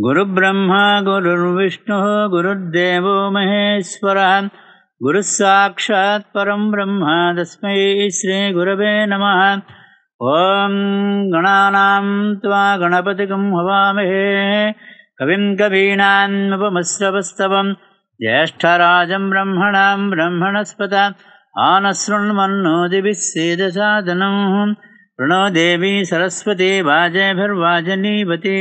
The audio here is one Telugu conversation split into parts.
गुरुब्रह्मा गुरुर्विष्णुः गुरुर्देवो महेश्वरः गुरुः परं ब्रह्मा तस्मै श्रीगुरवे नमः ॐ गणानां त्वा गणपतिकं हवामहे कविं कवीणानुपमश्रपस्तवम् ज्येष्ठराजं ब्रह्मणां ब्रह्मणस्पत आनशृण्वन्नो दिभिः सेदसादनम् प्रणो देवी सरस्वती वाजेभिर्वाजनीवती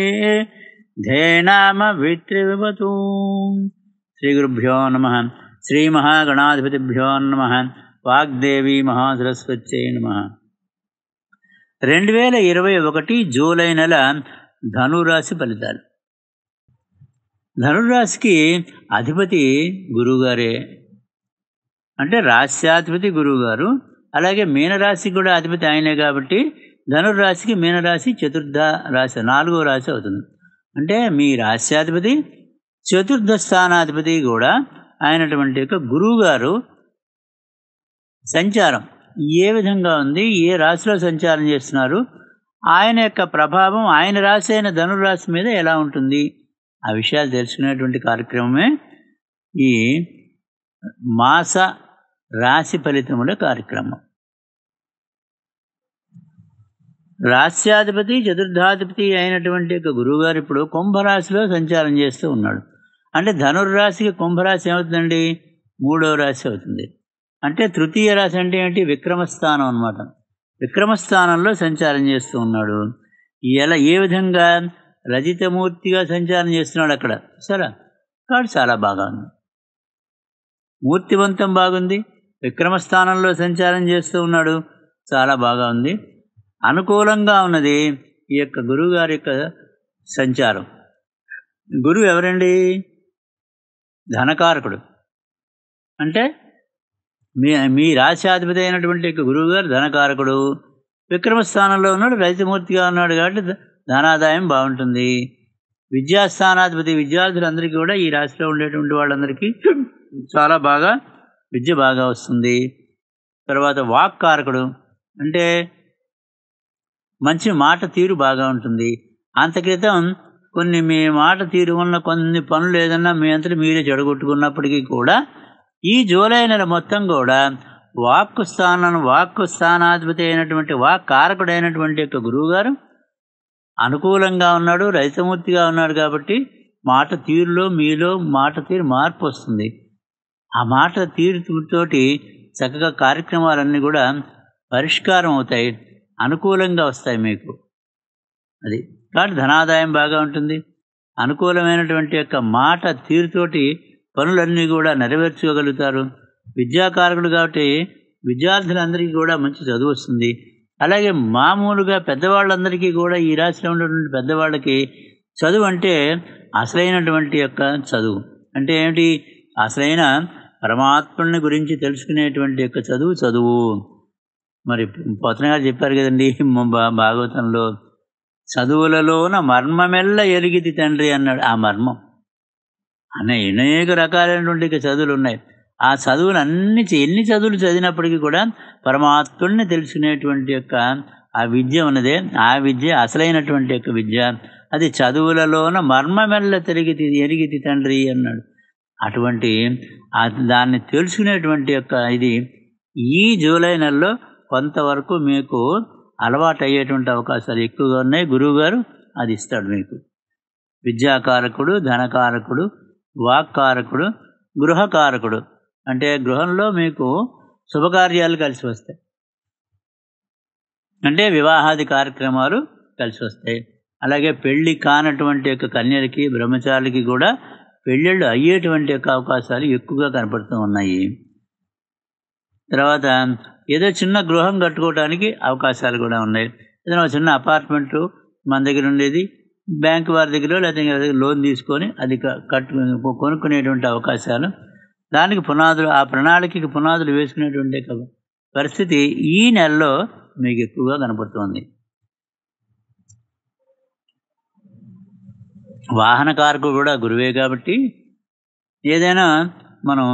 ధేనామ విత్రివతు శ్రీ గురుభ్యో నమ శ్రీ మహాగణాధిపతిభ్యో నమ వాగ్దేవి మహాసరస్వత్యై నమ రెండు వేల ఇరవై ఒకటి జూలై నెల ధనురాశి ఫలితాలు ధనురాశికి అధిపతి గురువుగారే అంటే రాశ్యాధిపతి గురువుగారు అలాగే మీనరాశికి కూడా అధిపతి ఆయనే కాబట్టి ధనుర్రాశికి మీనరాశి చతుర్థ రాశి నాలుగో రాశి అవుతుంది అంటే మీ రాశ్యాధిపతి చతుర్థ స్థానాధిపతి కూడా అయినటువంటి యొక్క గురువుగారు సంచారం ఏ విధంగా ఉంది ఏ రాశిలో సంచారం చేస్తున్నారు ఆయన యొక్క ప్రభావం ఆయన రాశి అయిన ధనురాశి మీద ఎలా ఉంటుంది ఆ విషయాలు తెలుసుకునేటువంటి కార్యక్రమమే ఈ మాస రాశి ఫలితముల కార్యక్రమం రాస్యాధిపతి చతుర్థాధిపతి అయినటువంటి యొక్క గురువుగారు ఇప్పుడు కుంభరాశిలో సంచారం చేస్తూ ఉన్నాడు అంటే ధనుర్రాశికి కుంభరాశి ఏమవుతుందండి మూడవ రాశి అవుతుంది అంటే తృతీయ రాశి అంటే ఏంటి విక్రమస్థానం అనమాట విక్రమస్థానంలో సంచారం చేస్తూ ఉన్నాడు ఎలా ఏ విధంగా రజితమూర్తిగా సంచారం చేస్తున్నాడు అక్కడ సరే కాదు చాలా బాగా ఉంది మూర్తివంతం బాగుంది విక్రమస్థానంలో సంచారం చేస్తూ ఉన్నాడు చాలా బాగా ఉంది అనుకూలంగా ఉన్నది ఈ యొక్క గురువుగారి యొక్క సంచారం గురువు ఎవరండి ధనకారకుడు అంటే మీ మీ రాశ్యాధిపతి అయినటువంటి యొక్క గురువుగారు ధనకారకుడు విక్రమస్థానంలో ఉన్నాడు రైతుమూర్తిగా ఉన్నాడు కాబట్టి ధనాదాయం బాగుంటుంది విద్యాస్థానాధిపతి విద్యార్థులందరికీ కూడా ఈ రాశిలో ఉండేటువంటి వాళ్ళందరికీ చాలా బాగా విద్య బాగా వస్తుంది తర్వాత వాక్కారకుడు అంటే మంచి మాట తీరు బాగా ఉంటుంది అంత క్రితం కొన్ని మీ మాట తీరు ఉన్న కొన్ని పనులు ఏదన్నా మీ అంతటి మీరే చెడగొట్టుకున్నప్పటికీ కూడా ఈ జూలై నెల మొత్తం కూడా వాక్కు స్థానం వాక్కు స్థానాధిపతి అయినటువంటి వాక్ కారకుడైనటువంటి యొక్క గురువుగారు అనుకూలంగా ఉన్నాడు రైతమూర్తిగా ఉన్నాడు కాబట్టి మాట తీరులో మీలో మాట తీరు మార్పు వస్తుంది ఆ మాట తీరుతోటి చక్కగా కార్యక్రమాలన్నీ కూడా పరిష్కారం అవుతాయి అనుకూలంగా వస్తాయి మీకు అది కాబట్టి ధనాదాయం బాగా ఉంటుంది అనుకూలమైనటువంటి యొక్క మాట తీరుతోటి పనులన్నీ కూడా నెరవేర్చుకోగలుగుతారు విద్యాకారకుడు కాబట్టి విద్యార్థులందరికీ కూడా మంచి చదువు వస్తుంది అలాగే మామూలుగా పెద్దవాళ్ళందరికీ కూడా ఈ రాశిలో ఉన్నటువంటి పెద్దవాళ్ళకి చదువు అంటే అసలైనటువంటి యొక్క చదువు అంటే ఏమిటి అసలైన పరమాత్మని గురించి తెలుసుకునేటువంటి యొక్క చదువు చదువు మరి గారు చెప్పారు కదండి భాగవతంలో చదువులలోన మర్మమెల్ల ఎరిగితి తండ్రి అన్నాడు ఆ మర్మం అనే అనేక రకాలైనటువంటి చదువులు ఉన్నాయి ఆ చదువులు అన్ని ఎన్ని చదువులు చదివినప్పటికీ కూడా పరమాత్ముడిని తెలుసుకునేటువంటి యొక్క ఆ విద్య ఉన్నదే ఆ విద్య అసలైనటువంటి యొక్క విద్య అది చదువులలోన మర్మమెల్ల తిరిగి ఎరిగితి తండ్రి అన్నాడు అటువంటి దాన్ని తెలుసుకునేటువంటి యొక్క ఇది ఈ జూలై నెలలో కొంతవరకు మీకు అలవాటు అయ్యేటువంటి అవకాశాలు ఎక్కువగా ఉన్నాయి గురువుగారు అది ఇస్తాడు మీకు విద్యాకారకుడు ధనకారకుడు వాక్కారకుడు గృహకారకుడు అంటే గృహంలో మీకు శుభకార్యాలు కలిసి వస్తాయి అంటే వివాహాది కార్యక్రమాలు కలిసి వస్తాయి అలాగే పెళ్లి కానటువంటి యొక్క కన్యలకి బ్రహ్మచారులకి కూడా పెళ్ళిళ్ళు అయ్యేటువంటి యొక్క అవకాశాలు ఎక్కువగా కనపడుతూ ఉన్నాయి తర్వాత ఏదో చిన్న గృహం కట్టుకోవడానికి అవకాశాలు కూడా ఉన్నాయి ఏదైనా చిన్న అపార్ట్మెంట్ మన దగ్గర ఉండేది బ్యాంక్ వారి దగ్గర లేకపోతే లోన్ తీసుకొని అది కట్టు కొనుక్కునేటువంటి అవకాశాలు దానికి పునాదులు ఆ ప్రణాళికకి పునాదులు వేసుకునేటువంటి పరిస్థితి ఈ నెలలో మీకు ఎక్కువగా కనపడుతోంది వాహన కారుకు కూడా గురువే కాబట్టి ఏదైనా మనం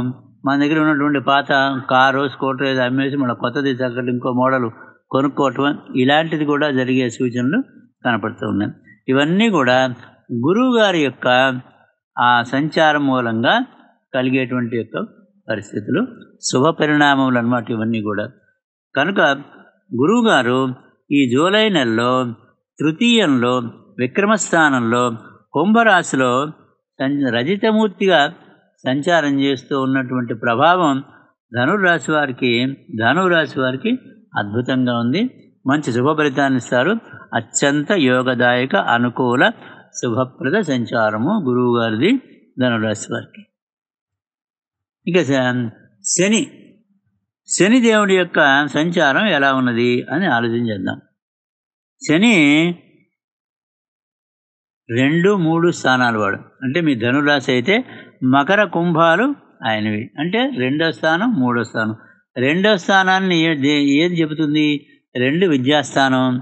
మన దగ్గర ఉన్నటువంటి పాత కారు స్కూటర్ ఏదో అమ్మేసి మన కొత్తది తగ్గట్టు ఇంకో మోడల్ కొనుక్కోవటం ఇలాంటిది కూడా జరిగే సూచనలు కనపడుతూ ఉన్నాయి ఇవన్నీ కూడా గురువుగారి యొక్క ఆ సంచారం మూలంగా కలిగేటువంటి యొక్క పరిస్థితులు శుభ పరిణామములు అనమాట ఇవన్నీ కూడా కనుక గురువుగారు ఈ జూలై నెలలో తృతీయంలో విక్రమస్థానంలో కుంభరాశిలో రజితమూర్తిగా సంచారం చేస్తూ ఉన్నటువంటి ప్రభావం ధనురాశి వారికి ధనురాశి వారికి అద్భుతంగా ఉంది మంచి శుభ ఫలితాన్ని ఇస్తారు అత్యంత యోగదాయక అనుకూల శుభప్రద సంచారము గురువు గారిది ధనురాశి వారికి ఇక శని శని దేవుడి యొక్క సంచారం ఎలా ఉన్నది అని ఆలోచన చేద్దాం శని రెండు మూడు స్థానాలు వాడు అంటే మీ ధనురాశి అయితే మకర కుంభాలు ఆయనవి అంటే రెండో స్థానం మూడో స్థానం రెండో స్థానాన్ని ఏది చెబుతుంది రెండు విద్యాస్థానం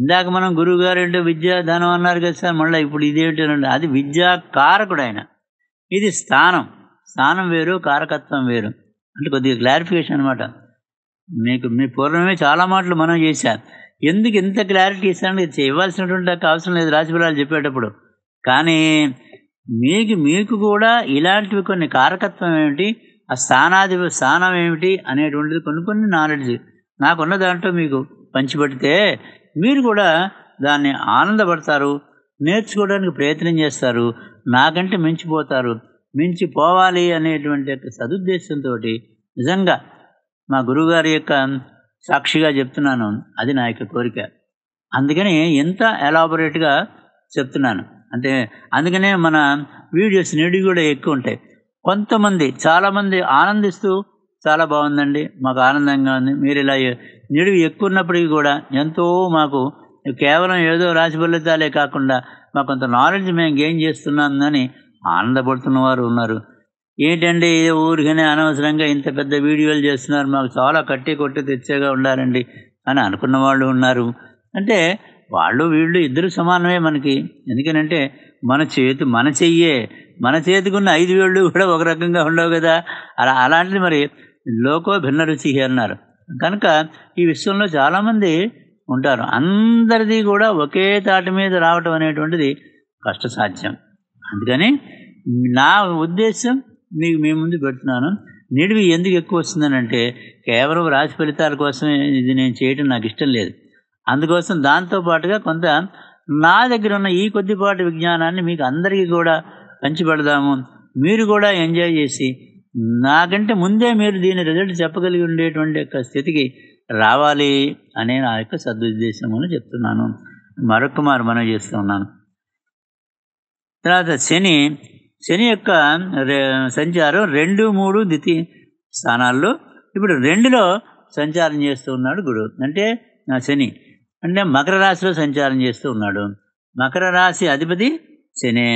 ఇందాక మనం గురువు గారు ఏంటో విద్యాధనం అన్నారు కదా సార్ మళ్ళీ ఇప్పుడు ఇదేంటంటే అది విద్యా కారకుడు ఆయన ఇది స్థానం స్థానం వేరు కారకత్వం వేరు అంటే కొద్దిగా క్లారిఫికేషన్ అనమాట మీకు మీ పూర్వమే చాలా మాటలు మనం చేశాం ఎందుకు ఇంత క్లారిటీ ఇస్తాను ఇవ్వాల్సినటువంటి అవసరం లేదు రాశిఫలాలు చెప్పేటప్పుడు కానీ మీకు మీకు కూడా ఇలాంటివి కొన్ని కారకత్వం ఏమిటి ఆ స్థానాది స్థానం ఏమిటి అనేటువంటిది కొన్ని కొన్ని నాలెడ్జ్ నాకున్న దాంట్లో మీకు పంచిపెడితే మీరు కూడా దాన్ని ఆనందపడతారు నేర్చుకోవడానికి ప్రయత్నం చేస్తారు నాకంటే మించిపోతారు మించిపోవాలి అనేటువంటి యొక్క సదుద్దేశంతో నిజంగా మా గురువుగారి యొక్క సాక్షిగా చెప్తున్నాను అది నా యొక్క కోరిక అందుకని ఎంత ఎలాబొరేట్గా చెప్తున్నాను అంటే అందుకనే మన వీడియోస్ నిడి కూడా ఎక్కువ ఉంటాయి కొంతమంది చాలామంది ఆనందిస్తూ చాలా బాగుందండి మాకు ఆనందంగా ఉంది మీరు ఇలా నిడివి ఎక్కువ ఉన్నప్పటికీ కూడా ఎంతో మాకు కేవలం ఏదో రాశి ఫలితాలే కాకుండా మాకు కొంత నాలెడ్జ్ మేము గెయిన్ చేస్తున్నామని ఆనందపడుతున్న వారు ఉన్నారు ఏంటండి ఏదో ఊరికనే అనవసరంగా ఇంత పెద్ద వీడియోలు చేస్తున్నారు మాకు చాలా కట్టి కొట్టి తెచ్చేగా ఉండాలండి అని అనుకున్న వాళ్ళు ఉన్నారు అంటే వాళ్ళు వీళ్ళు ఇద్దరు సమానమే మనకి ఎందుకనంటే మన చేతి మన చెయ్యే మన చేతికున్న ఐదు వేళ్ళు కూడా ఒక రకంగా ఉండవు కదా అలా అలాంటిది మరి లోకో భిన్న రుచి అన్నారు కనుక ఈ విశ్వంలో చాలామంది ఉంటారు అందరిది కూడా ఒకే తాటి మీద రావటం అనేటువంటిది కష్టసాధ్యం అందుకని నా ఉద్దేశం మీకు మీ ముందు పెడుతున్నాను నిడివి ఎందుకు ఎక్కువ వస్తుందని అంటే కేవలం రాశి ఫలితాల కోసమే ఇది నేను చేయటం నాకు ఇష్టం లేదు అందుకోసం దాంతో పాటుగా కొంత నా దగ్గర ఉన్న ఈ కొద్దిపాటి విజ్ఞానాన్ని మీకు అందరికీ కూడా పంచిపెడదాము మీరు కూడా ఎంజాయ్ చేసి నాకంటే ముందే మీరు దీని రిజల్ట్ చెప్పగలిగి ఉండేటువంటి యొక్క స్థితికి రావాలి అనే నా యొక్క సదుద్దేశము అని చెప్తున్నాను మరొక మారు మనం చేస్తూ ఉన్నాను తర్వాత శని శని యొక్క సంచారం రెండు మూడు ద్వితి స్థానాల్లో ఇప్పుడు రెండులో సంచారం చేస్తూ ఉన్నాడు గురు అంటే శని అంటే మకర రాశిలో సంచారం చేస్తూ ఉన్నాడు మకర రాశి అధిపతి శని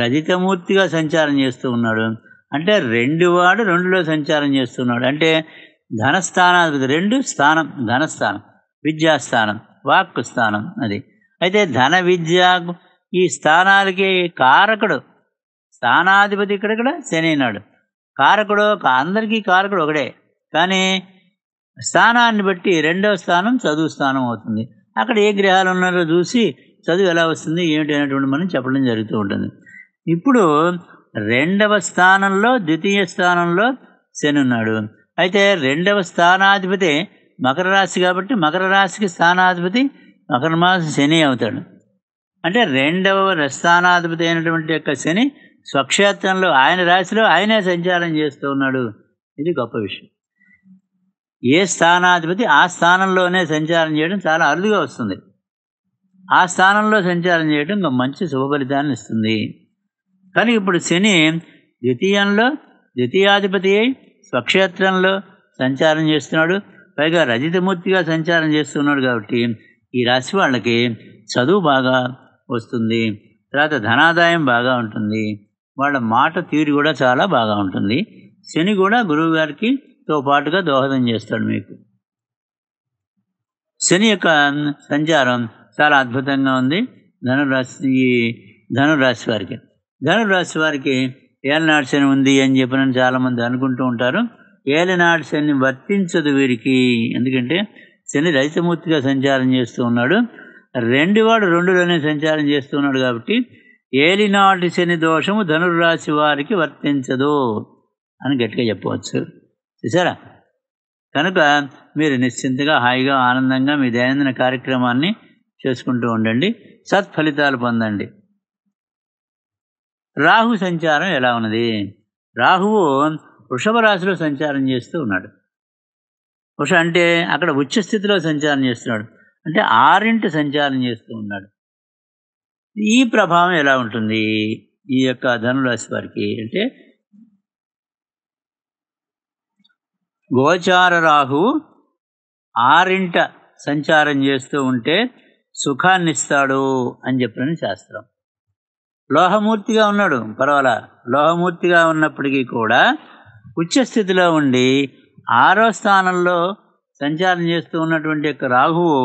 రజితమూర్తిగా సంచారం చేస్తూ ఉన్నాడు అంటే రెండు వాడు రెండులో సంచారం చేస్తున్నాడు అంటే ధనస్థానాధిపతి రెండు స్థానం ధనస్థానం విద్యాస్థానం వాక్కు స్థానం అది అయితే ధన విద్య ఈ స్థానాలకి కారకుడు స్థానాధిపతి ఇక్కడ ఇక్కడ శని నాడు కారకుడు అందరికీ కారకుడు ఒకడే కానీ స్థానాన్ని బట్టి రెండవ స్థానం చదువు స్థానం అవుతుంది అక్కడ ఏ గ్రహాలు ఉన్నారో చూసి చదువు ఎలా వస్తుంది ఏమిటి అనేటువంటి మనం చెప్పడం జరుగుతూ ఉంటుంది ఇప్పుడు రెండవ స్థానంలో ద్వితీయ స్థానంలో శని ఉన్నాడు అయితే రెండవ స్థానాధిపతి మకర రాశి కాబట్టి మకర రాశికి స్థానాధిపతి మకర మాస శని అవుతాడు అంటే రెండవ స్థానాధిపతి అయినటువంటి యొక్క శని స్వక్షేత్రంలో ఆయన రాశిలో ఆయనే సంచారం చేస్తూ ఉన్నాడు ఇది గొప్ప విషయం ఏ స్థానాధిపతి ఆ స్థానంలోనే సంచారం చేయడం చాలా అరుదుగా వస్తుంది ఆ స్థానంలో సంచారం చేయడం మంచి శుభ ఫలితాన్ని ఇస్తుంది కానీ ఇప్పుడు శని ద్వితీయంలో ద్వితీయాధిపతి అయి స్వక్షేత్రంలో సంచారం చేస్తున్నాడు పైగా రజితమూర్తిగా సంచారం చేస్తున్నాడు కాబట్టి ఈ రాశి వాళ్ళకి చదువు బాగా వస్తుంది తర్వాత ధనాదాయం బాగా ఉంటుంది వాళ్ళ మాట తీరు కూడా చాలా బాగా ఉంటుంది శని కూడా గురువు గారికి తో పాటుగా దోహదం చేస్తాడు మీకు శని యొక్క సంచారం చాలా అద్భుతంగా ఉంది ధనురాశి ఈ ధనురాశి వారికి ధనురాశి వారికి ఏలనాడు శని ఉంది అని చెప్పిన చాలామంది అనుకుంటూ ఉంటారు ఏలనాడు శని వర్తించదు వీరికి ఎందుకంటే శని రైతమూర్తిగా సంచారం చేస్తూ ఉన్నాడు రెండు వాడు రెండులోనే సంచారం ఉన్నాడు కాబట్టి ఏలినాటి శని దోషము ధనుర్రాశి వారికి వర్తించదు అని గట్టిగా చెప్పవచ్చు చూసారా కనుక మీరు నిశ్చింతగా హాయిగా ఆనందంగా మీ దైనందిన కార్యక్రమాన్ని చేసుకుంటూ ఉండండి సత్ఫలితాలు పొందండి రాహు సంచారం ఎలా ఉన్నది రాహువు వృషభ రాశిలో సంచారం చేస్తూ ఉన్నాడు వృష అంటే అక్కడ ఉచ్చస్థితిలో స్థితిలో సంచారం చేస్తున్నాడు అంటే ఆరింటి సంచారం చేస్తూ ఉన్నాడు ఈ ప్రభావం ఎలా ఉంటుంది ఈ యొక్క ధనురాశి వారికి అంటే గోచార రాహు ఆరింట సంచారం చేస్తూ ఉంటే సుఖాన్నిస్తాడు అని చెప్పిన శాస్త్రం లోహమూర్తిగా ఉన్నాడు పర్వాలా లోహమూర్తిగా ఉన్నప్పటికీ కూడా ఉచ్చస్థితిలో ఉండి ఆరో స్థానంలో సంచారం చేస్తూ ఉన్నటువంటి యొక్క రాహువు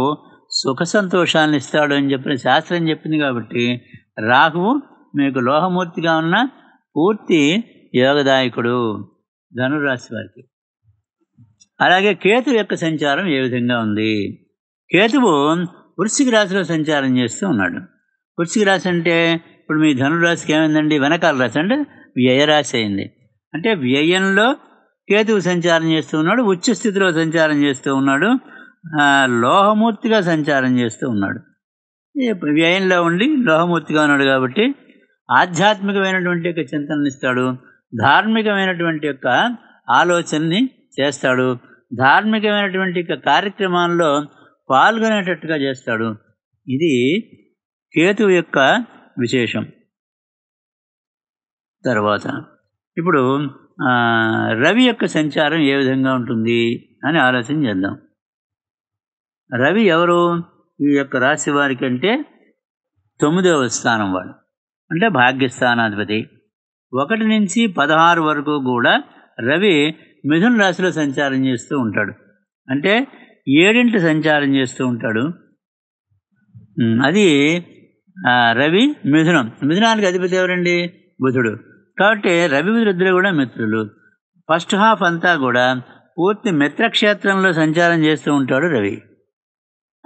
సుఖ సంతోషాన్ని ఇస్తాడు అని చెప్పిన శాస్త్రం చెప్పింది కాబట్టి రాహువు మీకు లోహమూర్తిగా ఉన్న పూర్తి యోగదాయకుడు ధనురాశి వారికి అలాగే కేతు యొక్క సంచారం ఏ విధంగా ఉంది కేతువు వృశ్చిక రాశిలో సంచారం చేస్తూ ఉన్నాడు వృశ్చిక రాశి అంటే ఇప్పుడు మీ ధనురాశికి ఏమైందండి వెనకాల రాశి అంటే వ్యయరాశి అయింది అంటే వ్యయంలో కేతువు సంచారం చేస్తూ ఉన్నాడు ఉచ్చ స్థితిలో సంచారం చేస్తూ ఉన్నాడు లోహమూర్తిగా సంచారం చేస్తూ ఉన్నాడు వ్యయంలో ఉండి లోహమూర్తిగా ఉన్నాడు కాబట్టి ఆధ్యాత్మికమైనటువంటి యొక్క ఇస్తాడు ధార్మికమైనటువంటి యొక్క ఆలోచనని చేస్తాడు ధార్మికమైనటువంటి కార్యక్రమాల్లో పాల్గొనేటట్టుగా చేస్తాడు ఇది కేతువు యొక్క విశేషం తర్వాత ఇప్పుడు రవి యొక్క సంచారం ఏ విధంగా ఉంటుంది అని ఆలోచన చేద్దాం రవి ఎవరు ఈ యొక్క రాశి వారికి అంటే తొమ్మిదవ స్థానం వాడు అంటే భాగ్యస్థానాధిపతి ఒకటి నుంచి పదహారు వరకు కూడా రవి మిథున రాశిలో సంచారం చేస్తూ ఉంటాడు అంటే ఏడింటి సంచారం చేస్తూ ఉంటాడు అది రవి మిథునం మిథునానికి అధిపతి ఎవరండి బుధుడు కాబట్టి రవి బుధుడు కూడా మిత్రులు ఫస్ట్ హాఫ్ అంతా కూడా పూర్తి మిత్రక్షేత్రంలో సంచారం చేస్తూ ఉంటాడు రవి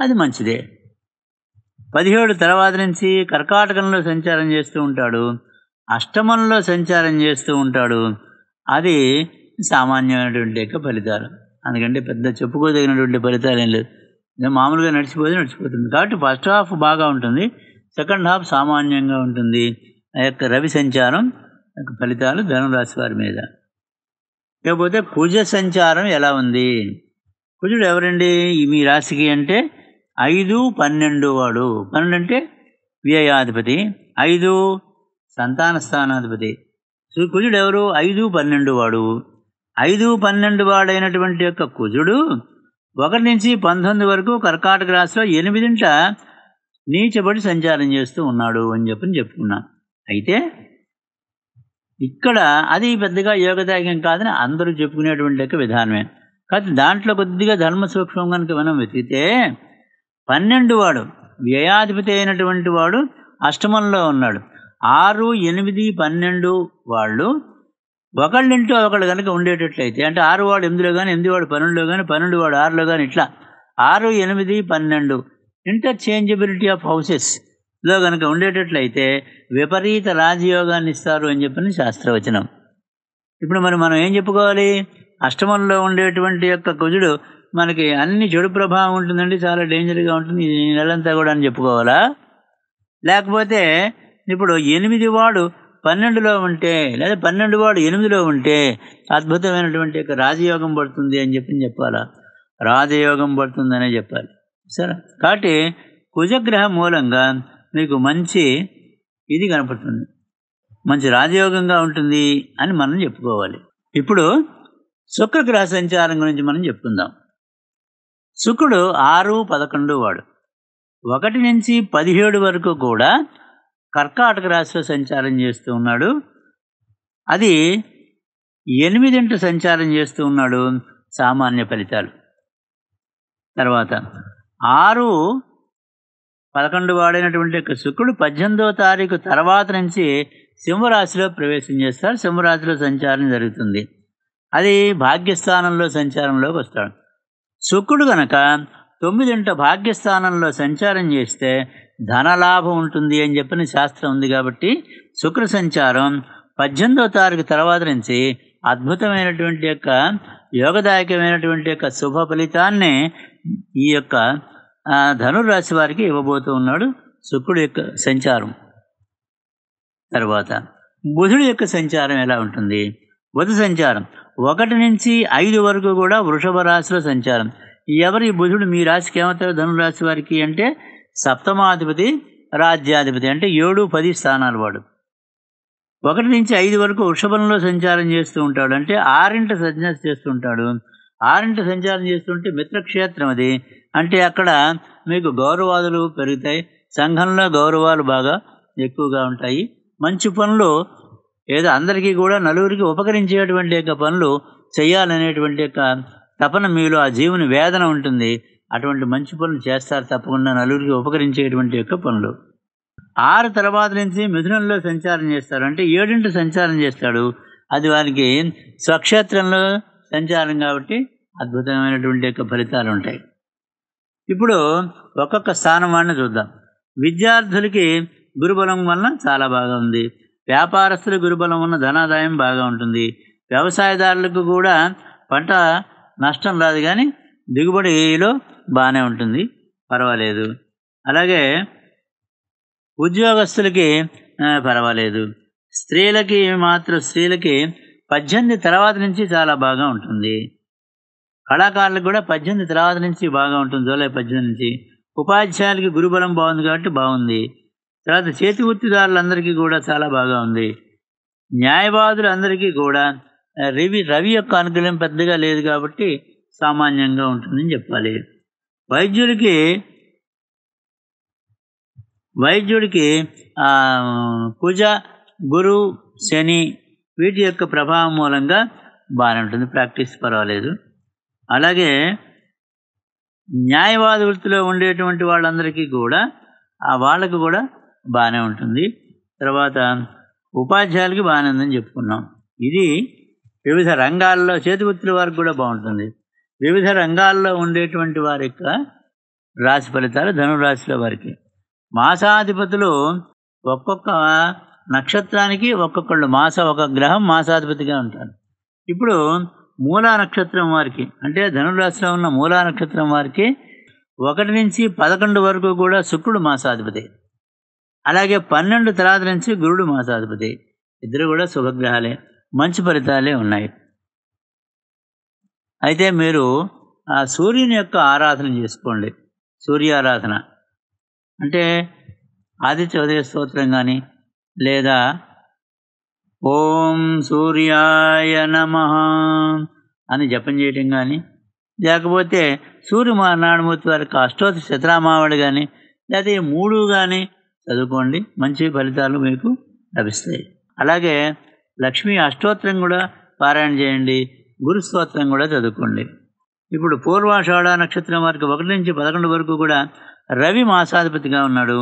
అది మంచిదే పదిహేడు తర్వాత నుంచి కర్కాటకంలో సంచారం చేస్తూ ఉంటాడు అష్టమంలో సంచారం చేస్తూ ఉంటాడు అది సామాన్యమైనటువంటి యొక్క ఫలితాలు అందుకంటే పెద్ద చెప్పుకోదగినటువంటి ఫలితాలు ఏం లేదు మామూలుగా నడిచిపోతే నడిచిపోతుంది కాబట్టి ఫస్ట్ హాఫ్ బాగా ఉంటుంది సెకండ్ హాఫ్ సామాన్యంగా ఉంటుంది ఆ యొక్క రవి సంచారం యొక్క ఫలితాలు ధనురాశి వారి మీద లేకపోతే కుజ సంచారం ఎలా ఉంది కుజుడు ఎవరండి మీ రాశికి అంటే ఐదు పన్నెండు వాడు పన్నెండు అంటే వ్యయాధిపతి ఐదు సంతాన స్థానాధిపతి కుజుడు ఎవరు ఐదు పన్నెండు వాడు ఐదు పన్నెండు వాడైనటువంటి యొక్క కుజుడు ఒకటి నుంచి పంతొమ్మిది వరకు కర్కాటక రాశిలో ఎనిమిదింట నీచబడి సంచారం చేస్తూ ఉన్నాడు అని చెప్పని చెప్పుకున్నాను అయితే ఇక్కడ అది పెద్దగా యోగదాయకం కాదని అందరూ చెప్పుకునేటువంటి యొక్క విధానమే కాబట్టి దాంట్లో కొద్దిగా ధర్మ సూక్ష్మం కనుక మనం వెతికితే పన్నెండు వాడు వ్యయాధిపతి అయినటువంటి వాడు అష్టమంలో ఉన్నాడు ఆరు ఎనిమిది పన్నెండు వాళ్ళు ఒకళ్ళింట్లో ఒకళ్ళు కనుక ఉండేటట్లయితే అంటే ఆరు వాడు ఎనిమిదిలో కానీ ఎనిమిది వాడు పన్నెండులో కానీ పన్నెండు వాడు ఆరులో కానీ ఇట్లా ఆరు ఎనిమిది పన్నెండు ఇంటర్చేంజబిలిటీ ఆఫ్ హౌసెస్ లో కనుక ఉండేటట్లయితే విపరీత రాజయోగాన్ని ఇస్తారు అని చెప్పిన శాస్త్రవచనం ఇప్పుడు మరి మనం ఏం చెప్పుకోవాలి అష్టమంలో ఉండేటువంటి యొక్క కుజుడు మనకి అన్ని చెడు ప్రభావం ఉంటుందండి చాలా డేంజర్గా ఉంటుంది ఈ నెలంతా కూడా అని చెప్పుకోవాలా లేకపోతే ఇప్పుడు ఎనిమిది వాడు పన్నెండులో ఉంటే లేదా పన్నెండు వాడు ఎనిమిదిలో ఉంటే అద్భుతమైనటువంటి రాజయోగం పడుతుంది అని చెప్పి చెప్పాలా రాజయోగం పడుతుందనే చెప్పాలి సరే కాబట్టి కుజగ్రహ మూలంగా మీకు మంచి ఇది కనపడుతుంది మంచి రాజయోగంగా ఉంటుంది అని మనం చెప్పుకోవాలి ఇప్పుడు శుక్రగ్రహ సంచారం గురించి మనం చెప్పుకుందాం శుక్రుడు ఆరు పదకొండు వాడు ఒకటి నుంచి పదిహేడు వరకు కూడా కర్కాటక రాశిలో సంచారం చేస్తూ ఉన్నాడు అది ఎనిమిదింట సంచారం చేస్తూ ఉన్నాడు సామాన్య ఫలితాలు తర్వాత ఆరు పదకొండు వాడైనటువంటి శుక్రుడు పద్దెనిమిదవ తారీఖు తర్వాత నుంచి సింహరాశిలో ప్రవేశం చేస్తారు సింహరాశిలో సంచారం జరుగుతుంది అది భాగ్యస్థానంలో సంచారంలోకి వస్తాడు శుక్రుడు గనక తొమ్మిదింట భాగ్యస్థానంలో సంచారం చేస్తే ధనలాభం ఉంటుంది అని చెప్పిన శాస్త్రం ఉంది కాబట్టి శుక్ర సంచారం పద్దెనిమిదో తారీఖు తర్వాత నుంచి అద్భుతమైనటువంటి యొక్క యోగదాయకమైనటువంటి యొక్క శుభ ఫలితాన్ని ఈ యొక్క ధనురాశి వారికి ఇవ్వబోతూ ఉన్నాడు శుక్రుడు యొక్క సంచారం తర్వాత బుధుడు యొక్క సంచారం ఎలా ఉంటుంది బుధ సంచారం ఒకటి నుంచి ఐదు వరకు కూడా వృషభ రాశిలో సంచారం ఎవరి బుధుడు మీ రాశికి ఏమవుతారు ధనురాశి వారికి అంటే సప్తమాధిపతి రాజ్యాధిపతి అంటే ఏడు పది స్థానాల వాడు ఒకటి నుంచి ఐదు వరకు వృషభంలో సంచారం చేస్తూ ఉంటాడు అంటే ఆరింట చేస్తూ చేస్తుంటాడు ఆరింట సంచారం చేస్తుంటే మిత్రక్షేత్రం అది అంటే అక్కడ మీకు గౌరవాదులు పెరుగుతాయి సంఘంలో గౌరవాలు బాగా ఎక్కువగా ఉంటాయి మంచి పనులు ఏదో అందరికీ కూడా నలుగురికి ఉపకరించేటువంటి యొక్క పనులు చేయాలనేటువంటి యొక్క తపన మీలో ఆ జీవుని వేదన ఉంటుంది అటువంటి మంచి పనులు చేస్తారు తప్పకుండా నలుగురికి ఉపకరించేటువంటి యొక్క పనులు ఆరు తర్వాత నుంచి మిథునంలో సంచారం చేస్తారు అంటే ఏడింటి సంచారం చేస్తాడు అది వారికి స్వక్షేత్రంలో సంచారం కాబట్టి అద్భుతమైనటువంటి యొక్క ఫలితాలు ఉంటాయి ఇప్పుడు ఒక్కొక్క స్థానం వాడిని చూద్దాం విద్యార్థులకి గురుబలం వలన చాలా బాగా ఉంది వ్యాపారస్తుల గురుబలం వలన ధనాదాయం బాగా ఉంటుంది వ్యవసాయదారులకు కూడా పంట నష్టం రాదు కానీ దిగుబడి ఏఈలో బాగానే ఉంటుంది పర్వాలేదు అలాగే ఉద్యోగస్తులకి పర్వాలేదు స్త్రీలకి మాత్రం స్త్రీలకి పద్దెనిమిది తర్వాత నుంచి చాలా బాగా ఉంటుంది కళాకారులకు కూడా పద్దెనిమిది తర్వాత నుంచి బాగా ఉంటుంది జూలై పద్దెనిమిది నుంచి ఉపాధ్యాయులకి గురుబలం బాగుంది కాబట్టి బాగుంది తర్వాత చేతి వృత్తిదారులందరికీ కూడా చాలా బాగా ఉంది న్యాయవాదులందరికీ కూడా రవి రవి యొక్క అనుకూలం పెద్దగా లేదు కాబట్టి సామాన్యంగా ఉంటుందని చెప్పాలి వైద్యుడికి వైద్యుడికి కుజ గురు శని వీటి యొక్క ప్రభావం మూలంగా బాగానే ఉంటుంది ప్రాక్టీస్ పర్వాలేదు అలాగే న్యాయవాద వృత్తిలో ఉండేటువంటి వాళ్ళందరికీ కూడా ఆ వాళ్ళకు కూడా బాగానే ఉంటుంది తర్వాత ఉపాధ్యాయులకి బాగానే ఉందని చెప్పుకున్నాం ఇది వివిధ రంగాల్లో చేతి వృత్తుల వారికి కూడా బాగుంటుంది వివిధ రంగాల్లో ఉండేటువంటి వారి యొక్క రాశి ఫలితాలు ధనురాశిలో వారికి మాసాధిపతులు ఒక్కొక్క నక్షత్రానికి ఒక్కొక్కళ్ళు మాస ఒక గ్రహం మాసాధిపతిగా ఉంటారు ఇప్పుడు మూలా నక్షత్రం వారికి అంటే ధనురాశిలో ఉన్న మూలా నక్షత్రం వారికి ఒకటి నుంచి పదకొండు వరకు కూడా శుక్రుడు మాసాధిపతి అలాగే పన్నెండు తర్వాత నుంచి గురుడు మాసాధిపతి ఇద్దరు కూడా శుభగ్రహాలే మంచి ఫలితాలే ఉన్నాయి అయితే మీరు ఆ సూర్యుని యొక్క ఆరాధన చేసుకోండి సూర్య ఆరాధన అంటే ఆదిత్య ఉదయ స్తోత్రం కానీ లేదా ఓం సూర్యాయ నమ అని జపం చేయటం కానీ లేకపోతే సూర్య నారాయణమూర్తి వారికి అష్టోత్ర శతరామావళి కానీ లేకపోతే మూడు కానీ చదువుకోండి మంచి ఫలితాలు మీకు లభిస్తాయి అలాగే లక్ష్మీ అష్టోత్తరం కూడా పారాయణ చేయండి గురుస్తోత్రం కూడా చదువుకోండి ఇప్పుడు పూర్వాషాఢ నక్షత్రం వారికి ఒకటి నుంచి పదకొండు వరకు కూడా రవి మాసాధిపతిగా ఉన్నాడు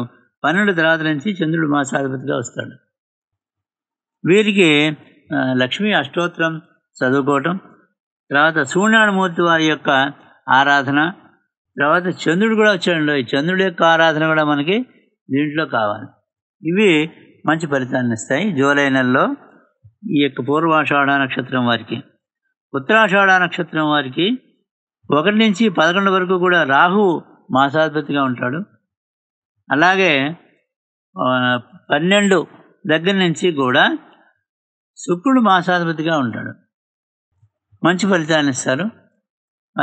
పన్నెండు తర్వాత నుంచి చంద్రుడు మాసాధిపతిగా వస్తాడు వీరికి లక్ష్మీ అష్టోత్తరం చదువుకోవటం తర్వాత సూర్యనారాయణమూర్తి వారి యొక్క ఆరాధన తర్వాత చంద్రుడు కూడా వచ్చాడు ఈ చంద్రుడి యొక్క ఆరాధన కూడా మనకి దీంట్లో కావాలి ఇవి మంచి ఫలితాన్ని ఇస్తాయి జూలై నెలలో ఈ యొక్క పూర్వాషాఢ నక్షత్రం వారికి ఉత్తరాషాఢ నక్షత్రం వారికి ఒకటి నుంచి పదకొండు వరకు కూడా రాహు మాసాధిపతిగా ఉంటాడు అలాగే పన్నెండు దగ్గర నుంచి కూడా శుక్రుడు మాసాధిపతిగా ఉంటాడు మంచి ఫలితాన్ని ఇస్తారు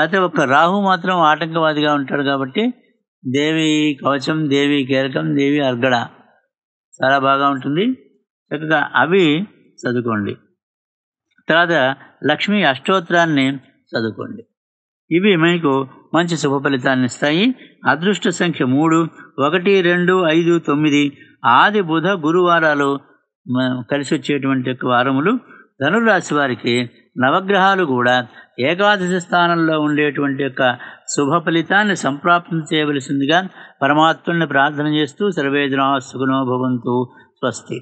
అయితే ఒక రాహు మాత్రం ఆటంకవాదిగా ఉంటాడు కాబట్టి దేవి కవచం దేవి కీలకం దేవి అర్గడ చాలా బాగా ఉంటుంది చక్కగా అవి చదువుకోండి తర్వాత లక్ష్మీ అష్టోత్తరాన్ని చదువుకోండి ఇవి మీకు మంచి శుభ ఫలితాన్ని ఇస్తాయి అదృష్ట సంఖ్య మూడు ఒకటి రెండు ఐదు తొమ్మిది ఆది బుధ గురువారాలు కలిసి వచ్చేటువంటి వారములు ధనురాశి వారికి నవగ్రహాలు కూడా ఏకాదశి స్థానంలో ఉండేటువంటి యొక్క శుభ ఫలితాన్ని సంప్రాప్తం చేయవలసిందిగా పరమాత్ముని ప్రార్థన చేస్తూ సర్వేదనా సుగుణో స్వస్తి